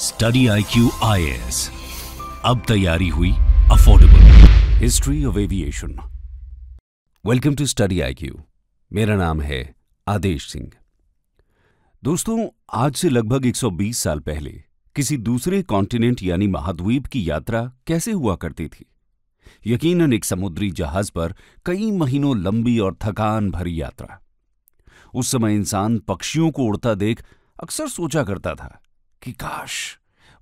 study I Q I S अब तैयारी हुई affordable history of aviation welcome to study I Q मेरा नाम है आदेश सिंह दोस्तों आज से लगभग 120 साल पहले किसी दूसरे कॉन्टिनेंट यानी महाद्वीप की यात्रा कैसे हुआ करती थी यकीनन एक समुद्री जहाज पर कई महीनों लंबी और थकान भरी यात्रा उस समय इंसान पक्षियों को उड़ता देख अक्सर सोचा करता था कि काश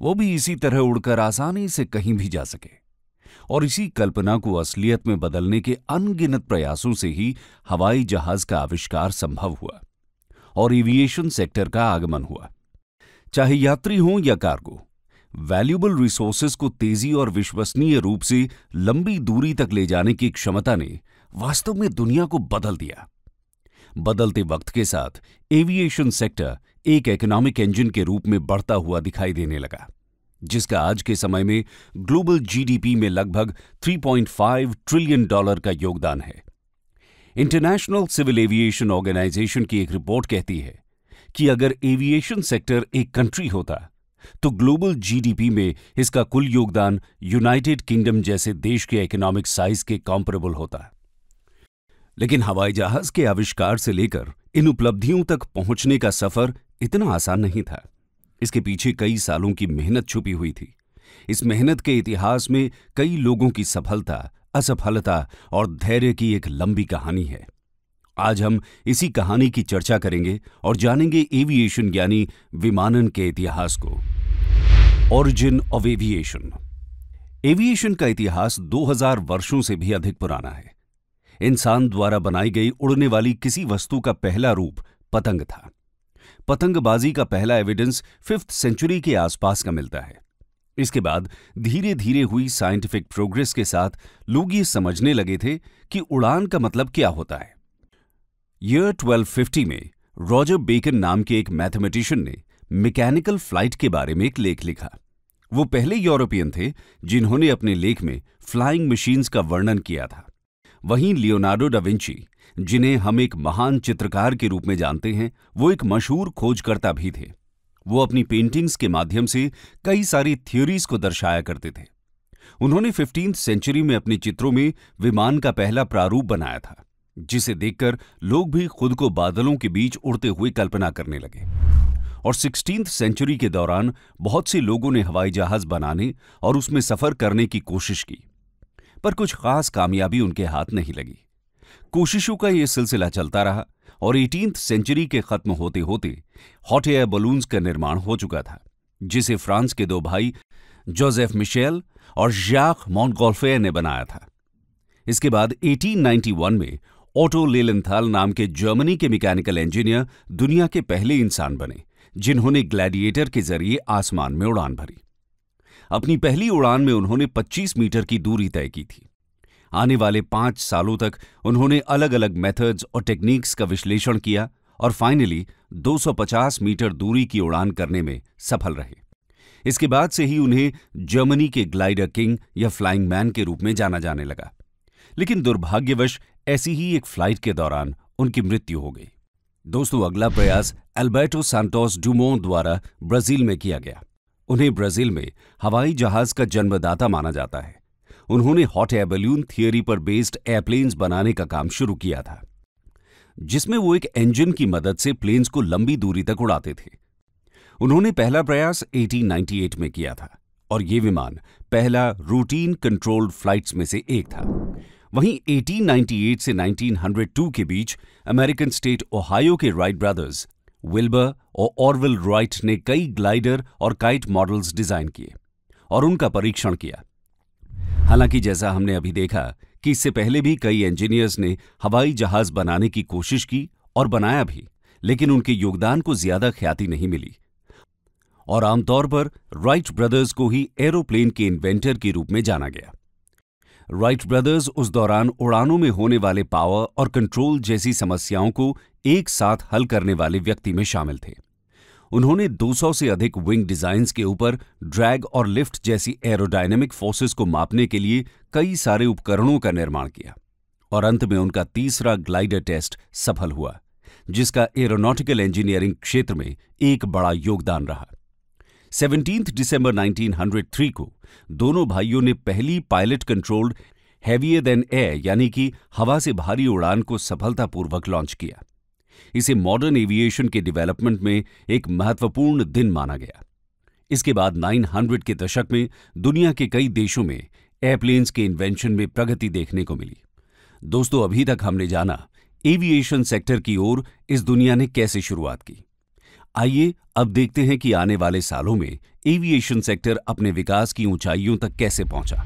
वो भी इसी तरह उड़कर आसानी से कहीं भी जा सके और इसी कल्पना को असलियत में बदलने के अनगिनत प्रयासों से ही हवाई जहाज का आविष्कार संभव हुआ और एविएशन सेक्टर का आगमन हुआ चाहे यात्री हों या कार्गो वैल्यूबल रिसोर्सेस को तेजी और विश्वसनीय रूप से लंबी दूरी तक ले जाने की क्षमता ने वास्तव में दुनिया को बदल दिया बदलते वक्त के साथ एविएशन सेक्टर एक इकोनॉमिक इंजन के रूप में बढ़ता हुआ दिखाई देने लगा जिसका आज के समय में ग्लोबल जीडीपी में लगभग 3.5 ट्रिलियन डॉलर का योगदान है इंटरनेशनल सिविल एविएशन ऑर्गेनाइजेशन की एक रिपोर्ट कहती है कि अगर एविएशन सेक्टर एक कंट्री होता तो ग्लोबल जीडीपी में इसका कुल योगदान यूनाइटेड किंगडम जैसे देश के इकोनॉमिक साइज के कॉम्परेबल होता लेकिन हवाई जहाज के आविष्कार से लेकर इन उपलब्धियों तक पहुंचने का सफर इतना आसान नहीं था इसके पीछे कई सालों की मेहनत छुपी हुई थी इस मेहनत के इतिहास में कई लोगों की सफलता असफलता और धैर्य की एक लंबी कहानी है आज हम इसी कहानी की चर्चा करेंगे और जानेंगे एविएशन यानी विमानन के इतिहास को ओरिजिन ऑफ एविएशन एविएशन का इतिहास 2000 वर्षों से भी अधिक पुराना है इंसान द्वारा बनाई गई उड़ने वाली किसी वस्तु का पहला रूप पतंग था पतंगबाजी का पहला एविडेंस फिफ्थ सेंचुरी के आसपास का मिलता है इसके बाद धीरे धीरे हुई साइंटिफिक प्रोग्रेस के साथ लोग ये समझने लगे थे कि उड़ान का मतलब क्या होता है ईयर 1250 में रॉजर बेकन नाम के एक मैथमेटिशियन ने मैकेनिकल फ्लाइट के बारे में एक लेख लिखा वो पहले यूरोपियन थे जिन्होंने अपने लेख में फ्लाइंग मशीन्स का वर्णन किया था वहीं लियोनार्डो डाविंची जिन्हें हम एक महान चित्रकार के रूप में जानते हैं वो एक मशहूर खोजकर्ता भी थे वो अपनी पेंटिंग्स के माध्यम से कई सारी थ्योरीज को दर्शाया करते थे उन्होंने फिफ्टींथ सेंचुरी में अपने चित्रों में विमान का पहला प्रारूप बनाया था जिसे देखकर लोग भी खुद को बादलों के बीच उड़ते हुए कल्पना करने लगे और सिक्सटींथ सेंचुरी के दौरान बहुत से लोगों ने हवाई जहाज बनाने और उसमें सफर करने की कोशिश की पर कुछ खास कामयाबी उनके हाथ नहीं लगी कोशिशों का यह सिलसिला चलता रहा और एटीन सेंचुरी के खत्म होते होते हॉट एयर बलून्स का निर्माण हो चुका था जिसे फ्रांस के दो भाई जोसेफ मिशेल और जाक मॉन्टगोल्फे ने बनाया था इसके बाद 1891 में ऑटो लेलेंथाल नाम के जर्मनी के मैकेनिकल इंजीनियर दुनिया के पहले इंसान बने जिन्होंने ग्लैडिएटर के जरिए आसमान में उड़ान भरी अपनी पहली उड़ान में उन्होंने 25 मीटर की दूरी तय की थी आने वाले पांच सालों तक उन्होंने अलग अलग मेथड्स और टेक्निक्स का विश्लेषण किया और फाइनली 250 मीटर दूरी की उड़ान करने में सफल रहे इसके बाद से ही उन्हें जर्मनी के ग्लाइडर किंग या फ्लाइंग मैन के रूप में जाना जाने लगा लेकिन दुर्भाग्यवश ऐसी ही एक फ्लाइट के दौरान उनकी मृत्यु हो गई दोस्तों अगला प्रयास एल्बर्टो सांटोस डुमो द्वारा ब्राजील में किया गया उन्हें ब्राजील में हवाई जहाज का जन्मदाता माना जाता है उन्होंने हॉट एयर बलून थियोरी पर बेस्ड एयरप्लेन्स बनाने का काम शुरू किया था जिसमें वो एक इंजन की मदद से प्लेन्स को लंबी दूरी तक उड़ाते थे उन्होंने पहला प्रयास 1898 में किया था और ये विमान पहला रूटीन कंट्रोल्ड फ्लाइट्स में से एक था वहीं 1898 से 1902 के बीच अमेरिकन स्टेट ओहायो के राइट ब्रदर्स विल्बर और ऑरविल राइट ने कई ग्लाइडर और काइट मॉडल्स डिजाइन किए और उनका परीक्षण किया हालांकि जैसा हमने अभी देखा कि इससे पहले भी कई इंजीनियर्स ने हवाई जहाज बनाने की कोशिश की और बनाया भी लेकिन उनके योगदान को ज्यादा ख्याति नहीं मिली और आमतौर पर राइट ब्रदर्स को ही एरोप्लेन के इन्वेंटर के रूप में जाना गया राइट ब्रदर्स उस दौरान उड़ानों में होने वाले पावर और कंट्रोल जैसी समस्याओं को एक साथ हल करने वाले व्यक्ति में शामिल थे उन्होंने 200 से अधिक विंग डिजाइन्स के ऊपर ड्रैग और लिफ्ट जैसी एरोडायनेमिक फोर्सेस को मापने के लिए कई सारे उपकरणों का निर्माण किया और अंत में उनका तीसरा ग्लाइडर टेस्ट सफल हुआ जिसका एरोनॉटिकल इंजीनियरिंग क्षेत्र में एक बड़ा योगदान रहा सेवनटीन दिसंबर 1903 को दोनों भाइयों ने पहली pilot controlled heavier than air यानी कि हवा से भारी उड़ान को सफलतापूर्वक लॉन्च किया इसे मॉडर्न एविएशन के डेवलपमेंट में एक महत्वपूर्ण दिन माना गया इसके बाद 900 के दशक में दुनिया के कई देशों में एयरप्लेन्स के इन्वेंशन में प्रगति देखने को मिली दोस्तों अभी तक हमने जाना एविएशन सेक्टर की ओर इस दुनिया ने कैसे शुरुआत की आइए अब देखते हैं कि आने वाले सालों में एविएशन सेक्टर अपने विकास की ऊंचाइयों तक कैसे पहुंचा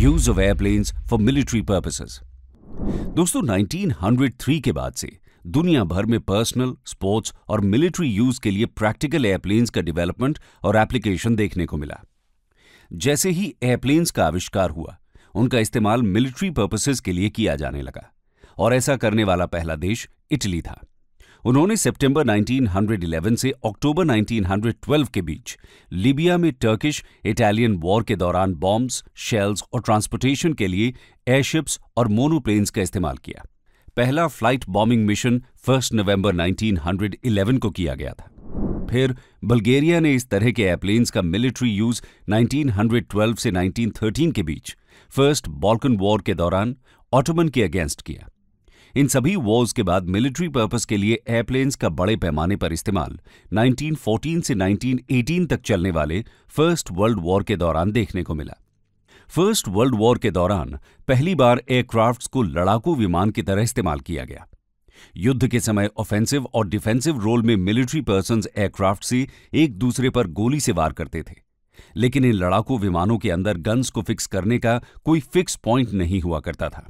use of airplanes for military purposes दोस्तों 1903 के बाद से दुनिया भर में पर्सनल स्पोर्ट्स और मिलिट्री यूज के लिए प्रैक्टिकल एयरप्लेन्स का डेवलपमेंट और एप्लीकेशन देखने को मिला जैसे ही एयरप्लेन्स का आविष्कार हुआ उनका इस्तेमाल मिलिट्री पर्पसेस के लिए किया जाने लगा और ऐसा करने वाला पहला देश इटली था उन्होंने सितंबर 1911 से अक्टूबर 1912 के बीच लीबिया में टर्किश इटालियन वॉर के दौरान बॉम्ब्स शेल्स और ट्रांसपोर्टेशन के लिए एयरशिप्स और मोनोप्लेन्स का इस्तेमाल किया पहला फ्लाइट बॉम्बिंग मिशन 1 नवंबर 1911 को किया गया था फिर बल्गेरिया ने इस तरह के एयरप्लेन्स का मिलिट्री यूज 1912 से 1913 के बीच फर्स्ट बॉल्कन वॉर के दौरान ऑटोमन के अगेंस्ट किया इन सभी वॉर्स के बाद मिलिट्री पर्पस के लिए एयरप्लेन्स का बड़े पैमाने पर इस्तेमाल 1914 से 1918 तक चलने वाले फर्स्ट वर्ल्ड वॉर के दौरान देखने को मिला फर्स्ट वर्ल्ड वॉर के दौरान पहली बार एयरक्राफ्ट्स को लड़ाकू विमान की तरह इस्तेमाल किया गया युद्ध के समय ऑफेंसिव और डिफेंसिव रोल में मिलिट्री पर्सन एयरक्राफ्ट से एक दूसरे पर गोली से वार करते थे लेकिन इन लड़ाकू विमानों के अंदर गन्स को फिक्स करने का कोई फिक्स पॉइंट नहीं हुआ करता था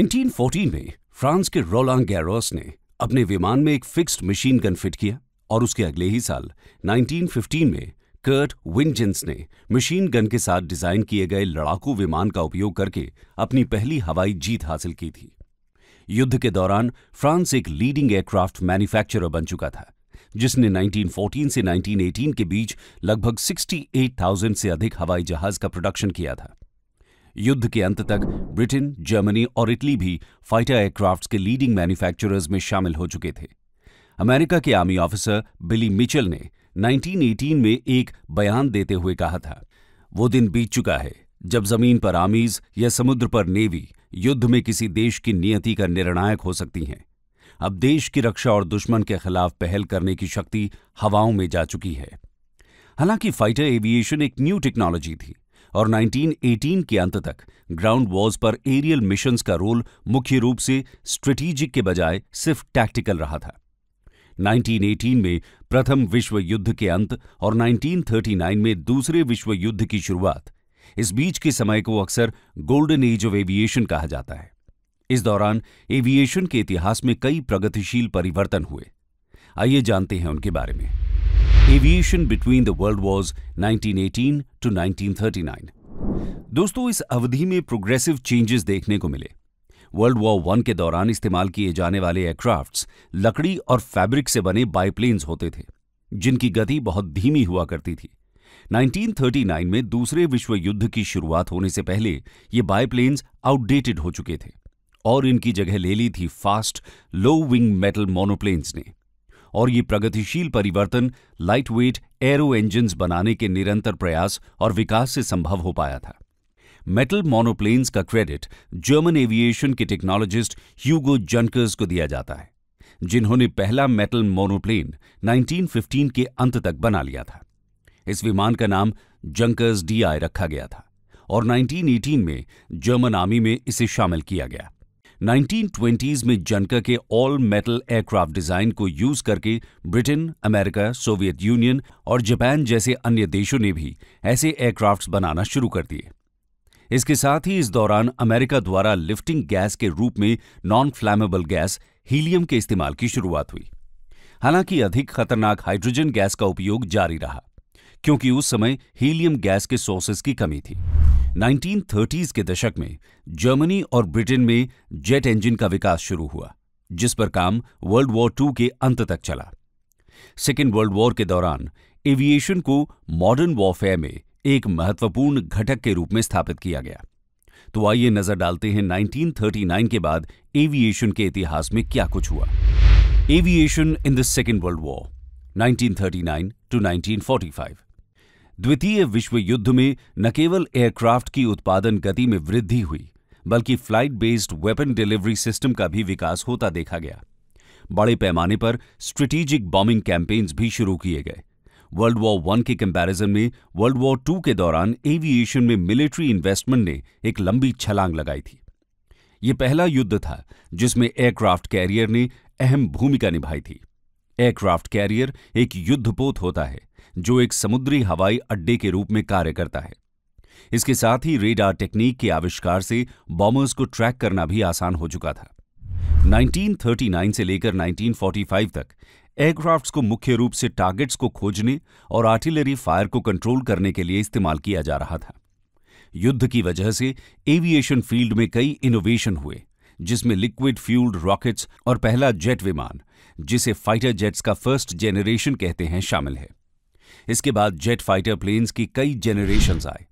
1914 में फ्रांस के रोलांग गैरोस ने अपने विमान में एक फिक्स्ड मशीन गन फिट किया और उसके अगले ही साल 1915 में कर्ट विंजेंस ने मशीन गन के साथ डिजाइन किए गए लड़ाकू विमान का उपयोग करके अपनी पहली हवाई जीत हासिल की थी युद्ध के दौरान फ्रांस एक लीडिंग एयरक्राफ्ट मैन्युफैक्चरर बन चुका था जिसने 1914 से 1918 के बीच लगभग 68,000 से अधिक हवाई जहाज का प्रोडक्शन किया था युद्ध के अंत तक ब्रिटेन जर्मनी और इटली भी फाइटर एयरक्राफ्ट्स के लीडिंग मैन्युफैक्चरर्स में शामिल हो चुके थे अमेरिका के आर्मी ऑफिसर बिली मिचल ने 1918 में एक बयान देते हुए कहा था वो दिन बीत चुका है जब जमीन पर आमीज या समुद्र पर नेवी युद्ध में किसी देश की नियति का निर्णायक हो सकती हैं अब देश की रक्षा और दुश्मन के खिलाफ पहल करने की शक्ति हवाओं में जा चुकी है हालांकि फाइटर एविएशन एक न्यू टेक्नोलॉजी थी और 1918 के अंत तक ग्राउंड वॉर्स पर एरियल मिशंस का रोल मुख्य रूप से स्ट्रेटेजिक के बजाय सिर्फ टैक्टिकल रहा था 1918 में प्रथम विश्व युद्ध के अंत और 1939 में दूसरे विश्व युद्ध की शुरुआत इस बीच के समय को अक्सर गोल्डन एज ऑफ एविएशन कहा जाता है इस दौरान एविएशन के इतिहास में कई प्रगतिशील परिवर्तन हुए आइए जानते हैं उनके बारे में aviation between the world wars 1918 to 1939 दोस्तों इस अवधि में प्रोग्रेसिव चेंजेस देखने को मिले वर्ल्ड वॉर वन के दौरान इस्तेमाल किए जाने वाले एयरक्राफ्ट्स लकड़ी और फैब्रिक से बने बाइप्लेन्स होते थे जिनकी गति बहुत धीमी हुआ करती थी 1939 में दूसरे विश्व युद्ध की शुरुआत होने से पहले ये बायप्लेन्स आउटडेटेड हो चुके थे और इनकी जगह ले ली थी fast low wing metal monoplanes ने और ये प्रगतिशील परिवर्तन लाइटवेट एरो इंजन्स बनाने के निरंतर प्रयास और विकास से संभव हो पाया था मेटल मोनोप्लेन्स का क्रेडिट जर्मन एविएशन के टेक्नोलॉजिस्ट ह्यूगो जंकर्स को दिया जाता है जिन्होंने पहला मेटल मोनोप्लेन 1915 के अंत तक बना लिया था इस विमान का नाम जंकर्स डीआई रखा गया था और 1918 में जर्मन आर्मी में इसे शामिल किया गया 1920s में जनकर के ऑल मेटल एयरक्राफ्ट डिजाइन को यूज करके ब्रिटेन अमेरिका सोवियत यूनियन और जापान जैसे अन्य देशों ने भी ऐसे एयरक्राफ्ट्स बनाना शुरू कर दिए इसके साथ ही इस दौरान अमेरिका द्वारा लिफ्टिंग गैस के रूप में नॉन फ्लैमेबल गैस हीलियम के इस्तेमाल की शुरुआत हुई हालांकि अधिक खतरनाक हाइड्रोजन गैस का उपयोग जारी रहा क्योंकि उस समय हीलियम गैस के सोर्सेज की कमी थी 1930s के दशक में जर्मनी और ब्रिटेन में जेट इंजन का विकास शुरू हुआ जिस पर काम वर्ल्ड वॉर टू के अंत तक चला सेकेंड वर्ल्ड वॉर के दौरान एविएशन को मॉडर्न वॉरफेयर में एक महत्वपूर्ण घटक के रूप में स्थापित किया गया तो आइए नजर डालते हैं 1939 के बाद एविएशन के इतिहास में क्या कुछ हुआ aviation in the second world war 1939 to nineteen द्वितीय विश्व युद्ध में न केवल एयरक्राफ्ट की उत्पादन गति में वृद्धि हुई बल्कि flight based weapon delivery system का भी विकास होता देखा गया बड़े पैमाने पर स्ट्रेटेजिक बॉम्बिंग कैंपेन्स भी शुरू किए गए वर्ल्ड वॉर वन के कंपैरिजन में वर्ल्ड वॉर टू के दौरान एविएशन में मिलिट्री इन्वेस्टमेंट ने एक लंबी छलांग लगाई थी ये पहला युद्ध था जिसमें एयरक्राफ्ट कैरियर ने अहम भूमिका निभाई थी एयरक्राफ्ट कैरियर एक युद्धपोत होता है जो एक समुद्री हवाई अड्डे के रूप में कार्य करता है इसके साथ ही रेडार टेक्निक के आविष्कार से बॉम्बर्स को ट्रैक करना भी आसान हो चुका था 1939 से लेकर 1945 तक एयरक्राफ्ट्स को मुख्य रूप से टारगेट्स को खोजने और आर्टिलरी फायर को कंट्रोल करने के लिए इस्तेमाल किया जा रहा था युद्ध की वजह से एविएशन फील्ड में कई इनोवेशन हुए जिसमें लिक्विड फ्यूल्ड रॉकेट्स और पहला जेट विमान जिसे फाइटर जेट्स का फर्स्ट जेनरेशन कहते हैं शामिल है इसके बाद जेट फाइटर प्लेन्स की कई जेनरेशन आए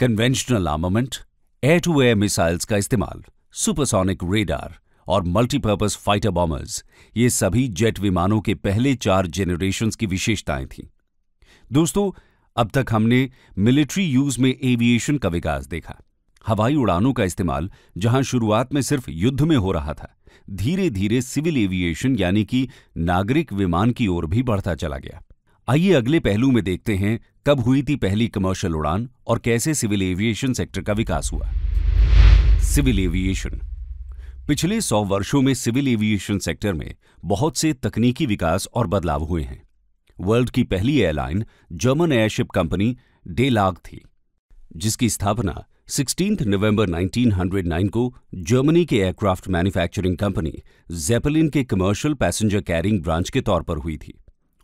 conventional armament air to air missiles का इस्तेमाल सुपरसोनिक रेडार और मल्टीपर्पज फाइटर बॉम्बर्स ये सभी जेट विमानों के पहले चार जेनरेशन की विशेषताएं थीं दोस्तों अब तक हमने मिलिट्री यूज में एविएशन का विकास देखा हवाई उड़ानों का इस्तेमाल जहां शुरुआत में सिर्फ युद्ध में हो रहा था धीरे धीरे सिविल एविएशन यानी कि नागरिक विमान की ओर भी बढ़ता चला गया आइए अगले पहलू में देखते हैं कब हुई थी पहली कमर्शियल उड़ान और कैसे सिविल एविएशन सेक्टर का विकास हुआ सिविल एविएशन पिछले सौ वर्षों में सिविल एविएशन सेक्टर में बहुत से तकनीकी विकास और बदलाव हुए हैं वर्ल्ड की पहली airline German airship company DELAG थी जिसकी स्थापना 16 नवंबर 1909 को जर्मनी के एयरक्राफ्ट मैन्युफैक्चरिंग कंपनी जेपलिन के कमर्शियल पैसेंजर कैरिंग ब्रांच के तौर पर हुई थी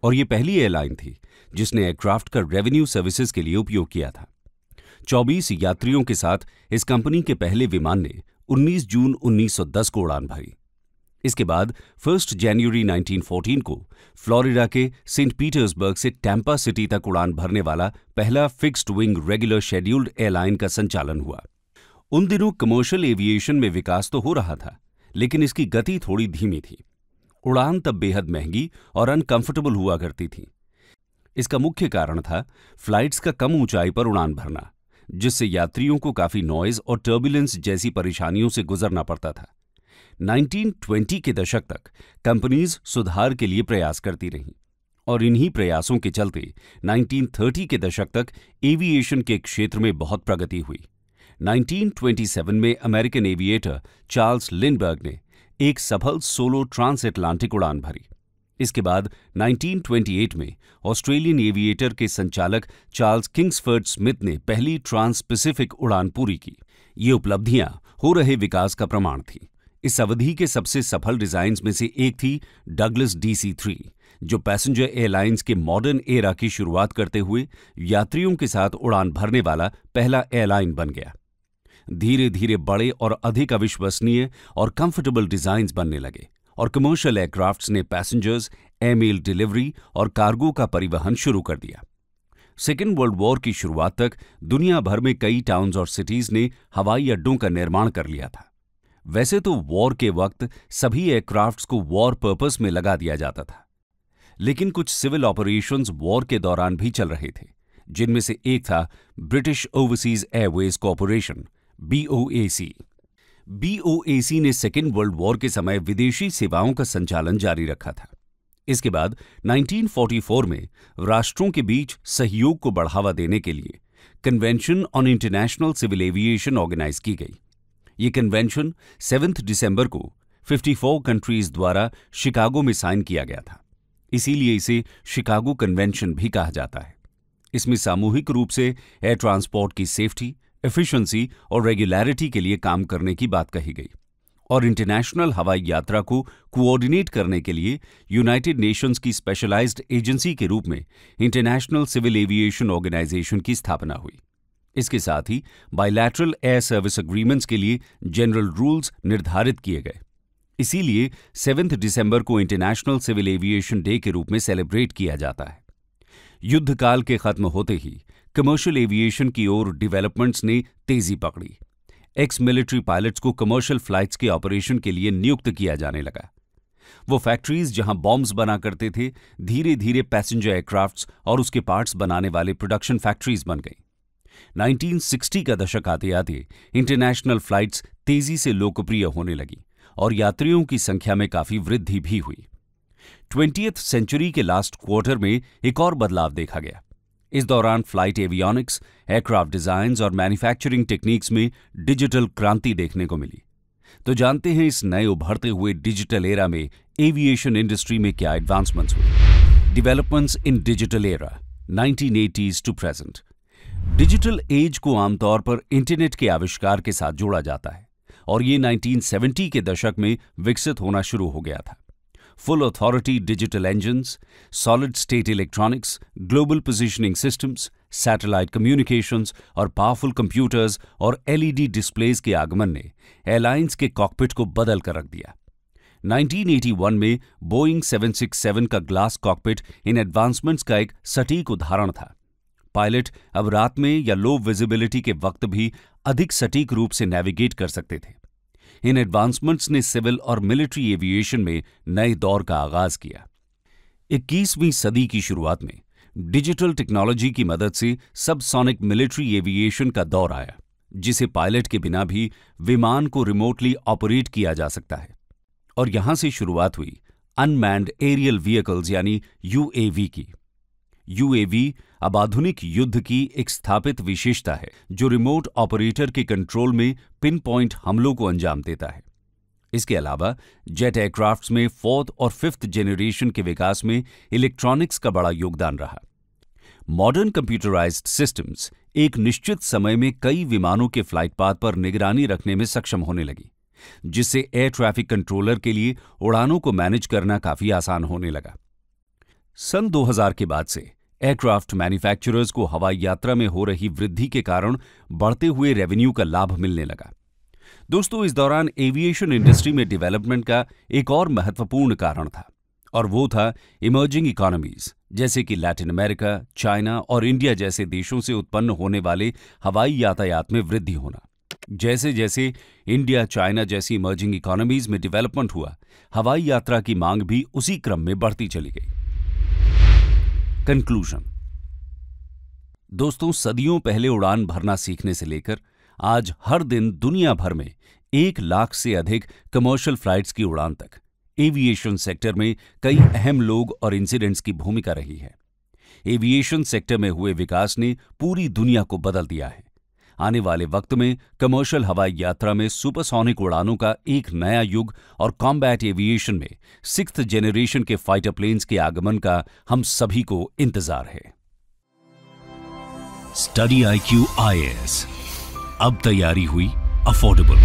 और ये पहली एयरलाइन थी जिसने एयरक्राफ्ट का रेवेन्यू सर्विसेज के लिए उपयोग किया था 24 यात्रियों के साथ इस कंपनी के पहले विमान ने 19 जून 1910 को उड़ान भरी इसके बाद फर्स्ट जनवरी 1914 को फ्लोरिडा के सेंट पीटर्सबर्ग से टैंपा सिटी तक उड़ान भरने वाला पहला fixed wing regular scheduled airline का संचालन हुआ उन दिनों कमर्शियल एविएशन में विकास तो हो रहा था लेकिन इसकी गति थोड़ी धीमी थी उड़ान तब बेहद महंगी और अनकंफर्टेबल हुआ करती थी इसका मुख्य कारण था फ्लाइट्स का कम ऊंचाई पर उड़ान भरना जिससे यात्रियों को काफी नॉइज और टर्बुलेंस जैसी परेशानियों से गुजरना पड़ता था 1920 के दशक तक कंपनीज सुधार के लिए प्रयास करती रहीं और इन्हीं प्रयासों के चलते 1930 के दशक तक एविएशन के क्षेत्र में बहुत प्रगति हुई 1927 में अमेरिकन एविएटर चार्ल्स लिनबर्ग ने एक सफल सोलो ट्रांस एटलांटिक उड़ान भरी इसके बाद 1928 में ऑस्ट्रेलियन एविएटर के संचालक चार्ल्स किंग्सफर्ड स्मिथ ने पहली ट्रांस पैसिफिक उड़ान पूरी की ये उपलब्धियां हो रहे विकास का प्रमाण थी इस अवधि के सबसे सफल डिजाइन में से एक थी डगलस डीसी थ्री जो पैसेंजर एयरलाइंस के मॉडर्न एरा की शुरुआत करते हुए यात्रियों के साथ उड़ान भरने वाला पहला एयरलाइन बन गया धीरे धीरे बड़े और अधिक अविश्वसनीय और कंफर्टेबल डिजाइन्स बनने लगे और कमर्शियल एयरक्राफ्ट्स ने पैसेंजर्स एमेल डिलीवरी और कार्गो का परिवहन शुरू कर दिया सेकेंड वर्ल्ड वॉर की शुरुआत तक दुनिया भर में कई टाउन्स और सिटीज ने हवाई अड्डों का निर्माण कर लिया था वैसे तो वॉर के वक्त सभी एयरक्राफ्ट्स को वॉर पर्पस में लगा दिया जाता था लेकिन कुछ सिविल ऑपरेशंस वॉर के दौरान भी चल रहे थे जिनमें से एक था British Overseas Airways Corporation BOAC BOAC ने सेकेंड वर्ल्ड वॉर के समय विदेशी सेवाओं का संचालन जारी रखा था इसके बाद 1944 में राष्ट्रों के बीच सहयोग को बढ़ावा देने के लिए convention on international civil aviation organize की गई ये कन्वेंशन 7 दिसंबर को 54 कंट्रीज द्वारा शिकागो में साइन किया गया था इसीलिए इसे शिकागो कन्वेंशन भी कहा जाता है इसमें सामूहिक रूप से एयर ट्रांसपोर्ट की सेफ्टी एफिशिएंसी और रेगुलरिटी के लिए काम करने की बात कही गई और इंटरनेशनल हवाई यात्रा को कोऑर्डिनेट करने के लिए यूनाइटेड नेशंस की स्पेशलाइज्ड एजेंसी के रूप में इंटरनेशनल सिविल एविएशन ऑर्गेनाइजेशन की स्थापना हुई इसके साथ ही बायलैटरल एयर सर्विस अग्रीमेंट्स के लिए जनरल रूल्स निर्धारित किए गए इसीलिए सेवेंथ दिसंबर को इंटरनेशनल सिविल एविएशन डे के रूप में सेलिब्रेट किया जाता है युद्धकाल के खत्म होते ही कमर्शियल एविएशन की ओर डेवलपमेंट्स ने तेजी पकड़ी एक्स मिलिट्री पायलट्स को कमर्शियल फ्लाइट्स के ऑपरेशन के लिए नियुक्त किया जाने लगा वो फैक्ट्रीज जहां बॉम्ब्स बना करते थे धीरे धीरे पैसेंजर एयरक्राफ्ट्स और उसके पार्ट्स बनाने वाले प्रोडक्शन फैक्ट्रीज बन गई 1960 का दशक आते आते इंटरनेशनल फ्लाइट्स तेजी से लोकप्रिय होने लगी और यात्रियों की संख्या में काफी वृद्धि भी हुई ट्वेंटी सेंचुरी के लास्ट क्वार्टर में एक और बदलाव देखा गया इस दौरान फ्लाइट एवियोनिक्स एयरक्राफ्ट डिजाइन और मैन्युफैक्चरिंग टेक्निक्स में डिजिटल क्रांति देखने को मिली तो जानते हैं इस नए उभरते हुए डिजिटल एरा में एविएशन इंडस्ट्री में क्या एडवांसमेंट्स हुए developments in digital era eighties to present digital age को आमतौर पर इंटरनेट के आविष्कार के साथ जोड़ा जाता है और ये 1970 के दशक में विकसित होना शुरू हो गया था full authority digital engines, solid state electronics, global positioning systems, satellite communications और पावरफुल कंप्यूटर्स और एलईडी डिस्प्लेज e के आगमन ने एयरलाइंस के कॉकपिट को बदल कर रख दिया 1981 में बोइंग 767 का ग्लास कॉकपिट इन एडवांसमेंट्स का एक सटीक उदाहरण था पायलट अब रात में या लो विजिबिलिटी के वक्त भी अधिक सटीक रूप से नेविगेट कर सकते थे इन एडवांसमेंट्स ने सिविल और मिलिट्री एविएशन में नए दौर का आगाज किया 21वीं सदी की शुरुआत में डिजिटल टेक्नोलॉजी की मदद से सबसोनिक मिलिट्री एविएशन का दौर आया जिसे पायलट के बिना भी विमान को रिमोटली ऑपरेट किया जा सकता है और यहां से शुरुआत हुई अनमैंड एरियल व्हीकल्स यानी यूएवी की यूएवी अब आधुनिक युद्ध की एक स्थापित विशेषता है जो रिमोट ऑपरेटर के कंट्रोल में पिन पॉइंट हमलों को अंजाम देता है इसके अलावा जेट एयरक्राफ्ट में फोर्थ और फिफ्थ जेनरेशन के विकास में इलेक्ट्रॉनिक्स का बड़ा योगदान रहा मॉडर्न कंप्यूटराइज्ड सिस्टम्स एक निश्चित समय में कई विमानों के फ्लाइट पाथ पर निगरानी रखने में सक्षम होने लगी जिससे एयर ट्रैफिक कंट्रोलर के लिए उड़ानों को मैनेज करना काफी आसान होने लगा सन 2000 के बाद से एयरक्राफ्ट मैन्युफैक्चरर्स को हवाई यात्रा में हो रही वृद्धि के कारण बढ़ते हुए रेवेन्यू का लाभ मिलने लगा दोस्तों इस दौरान एविएशन इंडस्ट्री में डेवलपमेंट का एक और महत्वपूर्ण कारण था और वो था इमर्जिंग इकोनॉमीज जैसे कि लैटिन अमेरिका चाइना और इंडिया जैसे देशों से उत्पन्न होने वाले हवाई यातायात में वृद्धि होना जैसे जैसे इंडिया चाइना जैसी इमर्जिंग इकोनॉमीज में डेवलपमेंट हुआ हवाई यात्रा की मांग भी उसी क्रम में बढ़ती चली गई कंक्लूजन दोस्तों सदियों पहले उड़ान भरना सीखने से लेकर आज हर दिन दुनिया भर में एक लाख से अधिक कमर्शियल फ्लाइट्स की उड़ान तक एविएशन सेक्टर में कई अहम लोग और इंसिडेंट्स की भूमिका रही है एविएशन सेक्टर में हुए विकास ने पूरी दुनिया को बदल दिया है आने वाले वक्त में कमर्शियल हवाई यात्रा में सुपरसोनिक उड़ानों का एक नया युग और कॉम्बैट एविएशन में सिक्स जेनरेशन के फाइटर प्लेन्स के आगमन का हम सभी को इंतजार है स्टडी आई क्यू आई अब तैयारी हुई अफोर्डेबल